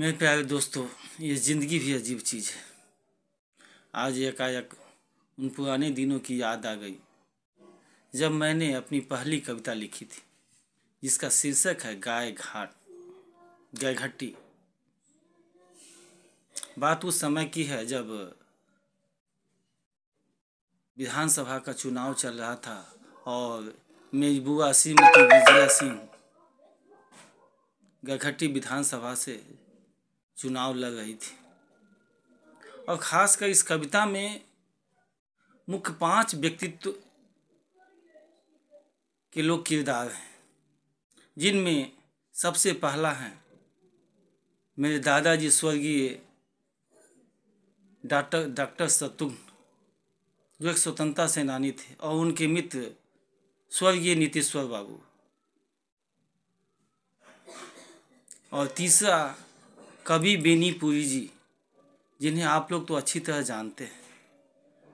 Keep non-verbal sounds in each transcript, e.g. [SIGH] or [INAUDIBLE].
मेरे प्यारे दोस्तों ये ज़िंदगी भी अजीब चीज़ है आज एकाएक उन पुराने दिनों की याद आ गई जब मैंने अपनी पहली कविता लिखी थी जिसका शीर्षक है गाय घाट गाय घट्टी बात उस समय की है जब विधानसभा का चुनाव चल रहा था और मेरी बुआ श्रीमती विजया सिंह गघट्टी विधानसभा से चुनाव लड़ रही थी और ख़ासकर इस कविता में मुख्य पांच व्यक्तित्व के लोग किरदार हैं जिनमें सबसे पहला है मेरे दादाजी स्वर्गीय डॉक्टर डॉक्टर शत्रुघ्न जो एक स्वतंत्रता सेनानी थे और उनके मित्र स्वर्गीय नीतीश्वर बाबू और तीसरा कवि बेनी पुरी जी जिन्हें आप लोग तो अच्छी तरह जानते हैं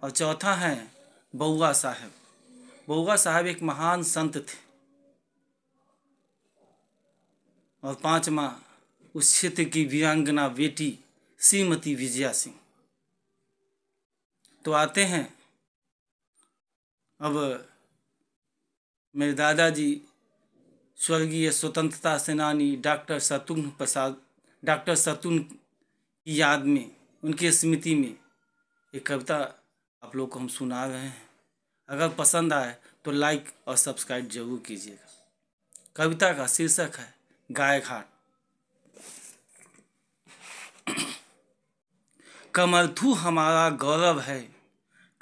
और चौथा है बउआ साहब बउआ साहब एक महान संत थे और पांचवा उस क्षेत्र की वीरांगना बेटी श्रीमती विजया सिंह तो आते हैं अब मेरे दादाजी स्वर्गीय स्वतंत्रता सेनानी डॉक्टर शत्रुघ्न प्रसाद डॉक्टर सतुन की याद में उनकी स्मृति में ये कविता आप लोग को हम सुना रहे हैं अगर पसंद आए तो लाइक और सब्सक्राइब जरूर कीजिएगा कविता का शीर्षक है गाय घाट [CLEARS THROAT] कमरथू हमारा गौरव है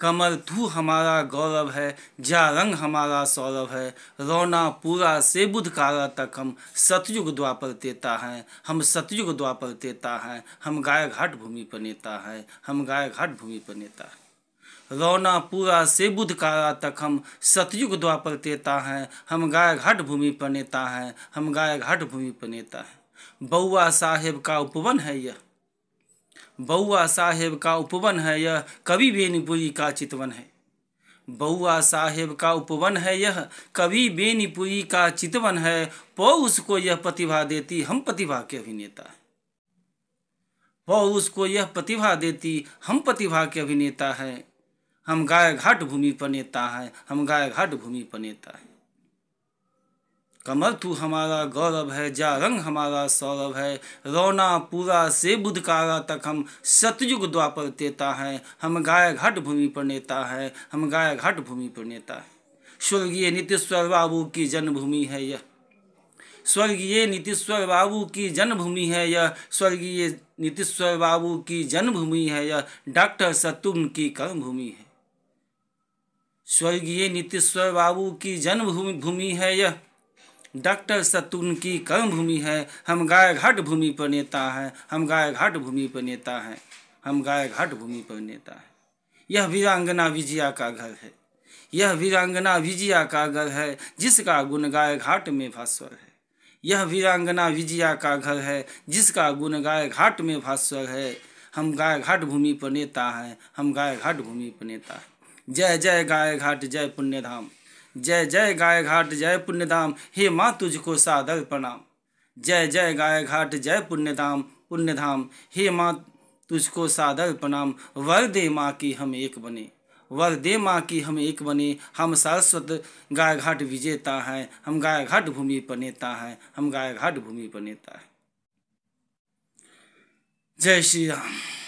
कमर तू हमारा गौरव है जा रंग हमारा सौरभ है रोना पूरा से बुधकारा तक हम सतयुग द्वापर देता हैं हम सतयुग द्वापर देता हैं हम गाय घाट भूमि पर नेता है हम गाय घाट भूमि पर नेता है रौना पूरा से बुधकारा तक हम सतयुग द्वापर देता हैं हम गाय घाट भूमि पर नेता हैं हम गाय घाट भूमि पर नेता हैं बउआ साहेब का उपवन है यह बउआ साहेब का उपवन है यह कवि बेनीपुरी का चितवन है बउआ साहेब का उपवन है यह कवि बेनीपुरी का चितवन है पौ उसको यह प्रतिभा देती हम प्रतिभा के अभिनेता है पौ उसको यह प्रतिभा देती हम प्रतिभा के अभिनेता है हम गाय घाट भूमि पर नेता है हम गाय घाट भूमि पर नेता है कमर तू हमारा गौरव है जा रंग हमारा सौरभ है रौना पूरा से बुधकारा तक हम सतयुग द्वापर तेता है हम गाय घाट भूमि पर नेता है हम गाय घाट भूमि पर नेता है स्वर्गीय नीतीश्वर बाबू की जन्मभूमि है यह स्वर्गीय नीतीश्वर बाबू की जन्मभूमि है यह स्वर्गीय नीतीश्वर बाबू की जन्मभूमि है यह डॉक्टर शत्रुघ्न की कर्मभूमि है स्वर्गीय नीतीश्वर बाबू की जन्मभूमि भूमि है यह डॉक्टर सतुन की कर्म भूमि है हम गाय घाट भूमि पर नेता है हम गाय घाट भूमि पर नेता है हम गाय घाट भूमि पर नेता है यह वीरांगना विजया का घर है यह वीरांगना विजया का घर है जिसका गुण गाय घाट में भास्वर है यह वीरांगना विजया का घर है जिसका गुण गाय घाट में भास्वर है हम गाय घाट भूमि पर नेता है हम गाय घाट भूमि पर नेता है जय जय गाय घाट जय पुण्य धाम जय जय गाय घाट जय पुण्यधाम हे माँ तुझको सादर प्रणाम जय जय गाय घाट जय पुण्यधाम पुण्यधाम हे माँ तुझको सादर प्रणाम वर दे माँ की हम एक बने वर दे माँ की हम एक बने हम सरस्वत गाय घाट विजेता हैं हम गाय घाट भूमि पर नेता हैं हम गाय घाट भूमि पर नेता है जय श्री राम